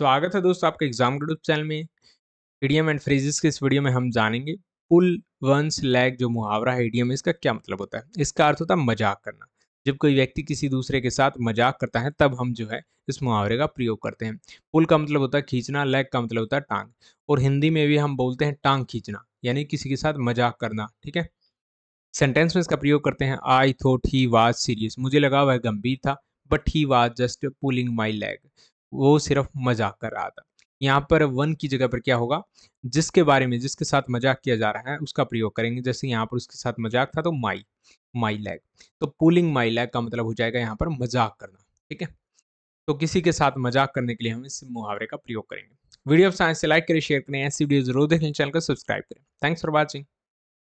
स्वागत है दोस्तों आपके एग्जाम ग्रुप चैनल में ईडीएम एंड फ्रेजेस के इस वीडियो में हम जानेंगे पुल वंस लैग जो मुहावरा है ईडीएम इसका क्या मतलब होता है इसका अर्थ होता है मजाक करना जब कोई व्यक्ति किसी दूसरे के साथ मजाक करता है तब हम जो है इस मुहावरे का प्रयोग करते हैं पुल का मतलब होता है खींचना लैग का मतलब होता है टांग और हिंदी में भी हम बोलते हैं टांग खींचना यानी किसी के साथ मजाक करना ठीक है सेंटेंस में इसका प्रयोग करते हैं I thought he was serious मुझे लगा वह गंभीर था but he was just pulling my leg वो सिर्फ मजाक कर रहा था यहाँ पर वन की जगह पर क्या होगा जिसके बारे में जिसके साथ मजाक किया जा रहा है उसका प्रयोग करेंगे जैसे यहाँ पर उसके साथ मजाक था तो माई माई लैग तो पुलिंग माई लैग का मतलब हो जाएगा यहाँ पर मजाक करना ठीक है तो किसी के साथ मजाक करने के लिए हम इस मुहावरे का प्रयोग करेंगे वीडियो साइंस तो से लाइक करें शेयर करें ऐसी वीडियो जरूर देखें चैनल को सब्सक्राइब करें थैंक्स फॉर वॉचिंग